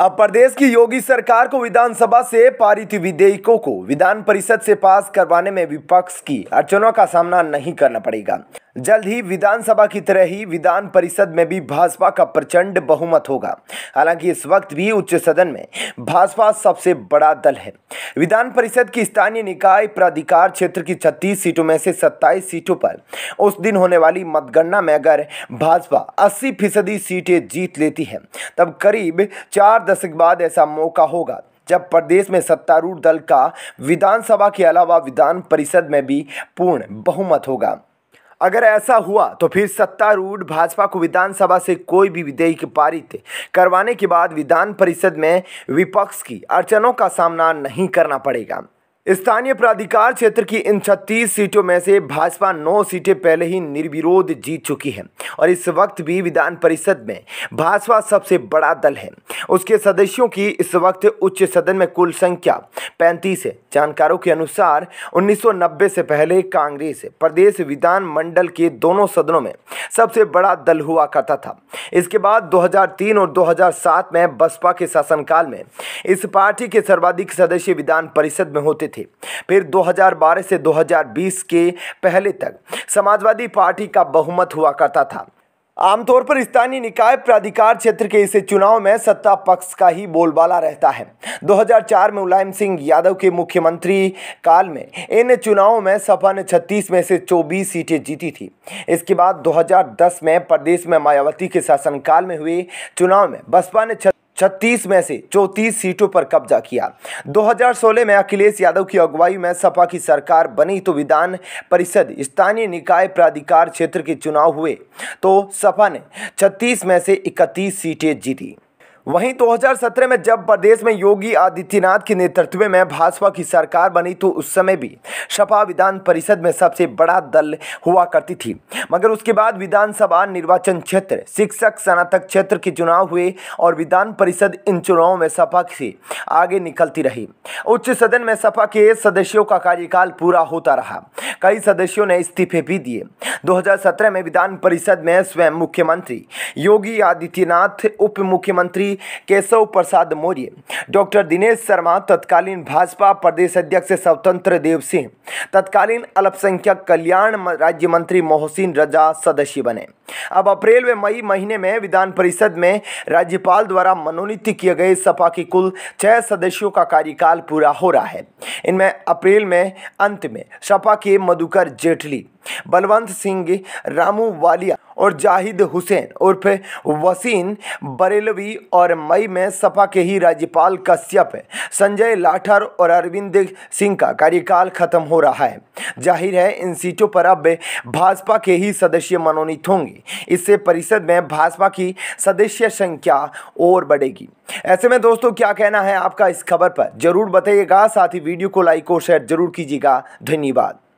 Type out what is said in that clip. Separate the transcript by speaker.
Speaker 1: अब प्रदेश की योगी सरकार को विधानसभा से पारित विधेयकों को विधान परिषद से पास करवाने में विपक्ष की अड़चनों का सामना नहीं करना पड़ेगा जल्द ही विधानसभा की तरह ही विधान परिषद में भी भाजपा का प्रचंड बहुमत होगा हालांकि इस वक्त भी उच्च सदन में भाजपा सबसे बड़ा दल है विधान परिषद की स्थानीय निकाय प्राधिकार क्षेत्र की 36 सीटों में से 27 सीटों पर उस दिन होने वाली मतगणना में अगर भाजपा 80 फीसदी सीटें जीत लेती है तब करीब चार दशक बाद ऐसा मौका होगा जब प्रदेश में सत्तारूढ़ दल का विधानसभा के अलावा विधान परिषद में भी पूर्ण बहुमत होगा अगर ऐसा हुआ तो फिर सत्तारूढ़ भाजपा को विधानसभा से कोई भी विधेयक पारित करवाने के बाद विधान परिषद में विपक्ष की अड़चनों का सामना नहीं करना पड़ेगा स्थानीय प्राधिकार क्षेत्र की इन 36 सीटों में से भाजपा 9 सीटें पहले ही निर्विरोध जीत चुकी है और इस वक्त भी विधान परिषद में भाजपा सबसे बड़ा दल है उसके सदस्यों की इस वक्त उच्च सदन में कुल संख्या 35 है जानकारों के अनुसार 1990 से पहले कांग्रेस प्रदेश विधान मंडल के दोनों सदनों में सबसे बड़ा दल हुआ करता था इसके बाद 2003 और 2007 में बसपा के शासनकाल में इस पार्टी के सर्वाधिक सदस्य विधान परिषद में होते थे फिर 2012 से 2020 के पहले तक समाजवादी पार्टी का बहुमत हुआ करता था आमतौर पर स्थानीय निकाय प्राधिकार क्षेत्र के इस चुनाव में सत्ता पक्ष का ही बोलबाला रहता है 2004 में मुलायम सिंह यादव के मुख्यमंत्री काल में इन चुनावों में सपा ने छत्तीस में से 24 सीटें जीती थी इसके बाद 2010 में प्रदेश में मायावती के शासनकाल में हुए चुनाव में बसपा ने छत्तीस में से चौंतीस सीटों पर कब्जा किया 2016 में अखिलेश यादव की अगुवाई में सपा की सरकार बनी तो विधान परिषद स्थानीय निकाय प्राधिकार क्षेत्र के चुनाव हुए तो सपा ने छत्तीस में से इकतीस सीटें जीती वहीं 2017 में जब प्रदेश में योगी आदित्यनाथ के नेतृत्व में भाजपा की सरकार बनी तो उस समय भी सपा विधान परिषद में सबसे बड़ा दल हुआ करती थी मगर उसके बाद विधानसभा निर्वाचन क्षेत्र शिक्षक स्नातक क्षेत्र के चुनाव हुए और विधान परिषद इन चुनावों में सपा से आगे निकलती रही उच्च सदन में सपा के सदस्यों का कार्यकाल पूरा होता रहा कई सदस्यों ने इस्तीफे भी दिए 2017 में विधान परिषद में स्वयं मुख्यमंत्री योगी आदित्यनाथ उप मुख्यमंत्री मंत्री केशव प्रसाद मौर्य डॉक्टर दिनेश शर्मा तत्कालीन भाजपा प्रदेश अध्यक्ष स्वतंत्र देव सिंह तत्कालीन अल्पसंख्यक कल्याण राज्य मंत्री मोहसिन रजा सदस्य बने अब अप्रैल व मई महीने में विधान परिषद में राज्यपाल द्वारा मनोनीत किए गए सपा के कुल छह सदस्यों का कार्यकाल पूरा हो रहा है इनमें अप्रैल में अंत में सपा के मधुकर जेटली बलवंत सिंह रामू वालिया और जाहिद हुसैन उर्फ वसीन बरेलवी और मई में सपा के ही राज्यपाल कश्यप संजय लाठर और अरविंद सिंह का कार्यकाल खत्म हो रहा है जाहिर है इन सीटों पर अब भाजपा के ही सदस्य मनोनीत होंगे इससे परिषद में भाजपा की सदस्य संख्या और बढ़ेगी ऐसे में दोस्तों क्या कहना है आपका इस खबर पर जरूर बताइएगा साथ ही वीडियो को लाइक और शेयर जरूर कीजिएगा धन्यवाद